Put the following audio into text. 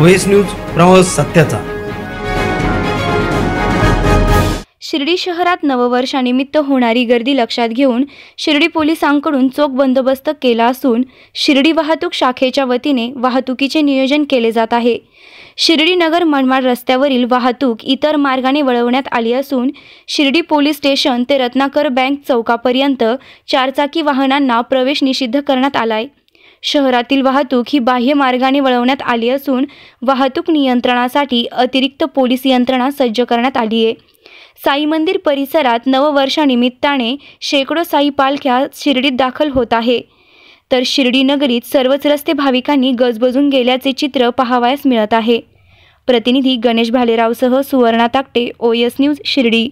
OS news प्रवास सत्याचा शिर्डी शहरात नववर्षानिमित्त होणारी गर्दी लक्षात घेऊन शिर्डी पोलिसांकडून चोख बंदोबस्त केला असून शिर्डी वाहतूक शाखेच्या वतीने वाहतुकीचे नियोजन केले जात आहे शिर्डी नगर मनमाड रस्त्यावरील वाहतूक इतर मार्गाने वळवण्यात आली असून शिर्डी पोलीस स्टेशन ते रत्नाकर बँक चौकापर्यंत चारचाकी वाहनांना प्रवेश निषिद्ध करण्यात आलाय शहरातील वाहतूक ही बाह्य मार्गाने वळवण्यात आली असून वाहतूक नियंत्रणासाठी अतिरिक्त पोलीस यंत्रणा सज्ज करण्यात आली आहे साई मंदिर परिसरात नववर्षानिमित्ताने शेकडो साई पालख्या शिर्डीत दाखल होत आहे तर शिर्डी नगरीत सर्वच रस्ते भाविकांनी गजबजून गेल्याचे चित्र पाहावयास मिळत आहे प्रतिनिधी गणेश भालेरावसह Suvarna Takate O S news Shirdi